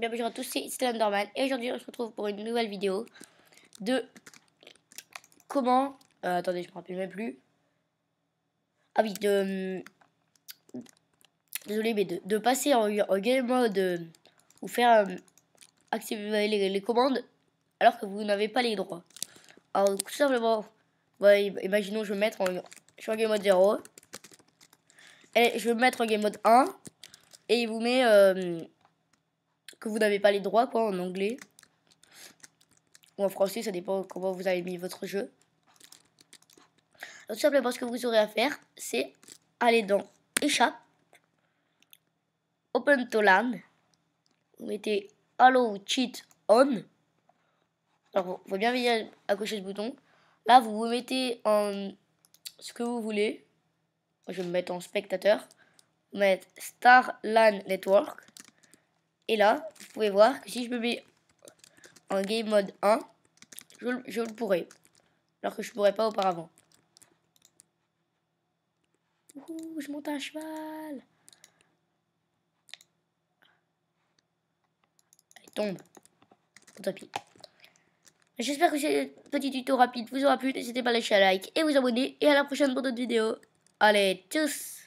Bienvenue à tous, c'est Slenderman et aujourd'hui on se retrouve pour une nouvelle vidéo de comment... Euh, attendez, je me rappelle même plus. Ah oui, de... Hum, désolé, mais de, passer en, game mode euh, ou faire hum, accéder les, commandes alors que vous n'avez pas les droits. Alors tout simplement, bah, imaginons imaginons je vais mettre en, je suis en game mode 0 et je vais mettre en game mode 1 et il vous met hum, que vous n'avez pas les droits quoi en anglais ou en français, ça dépend comment vous avez mis votre jeu. tout simplement, ce que vous aurez à faire, c'est aller dans échappe, open to LAN, vous mettez Hello Cheat On. Alors, faut bien veiller à cocher ce bouton. Là, vous vous mettez en ce que vous voulez. Je vais me mettre en spectateur. Vous mettez Star LAN Network. Et là, vous pouvez voir que si je me mets en game mode 1, je, le pourrai. Alors que je ne pourrais pas auparavant. Ouh, je monte un cheval. Il tombe. J'espère que ce petit tuto rapide vous aura plu. N'hésitez pas à lâcher un like et vous abonner. Et à la prochaine pour d'autres vidéos. Allez, tchuss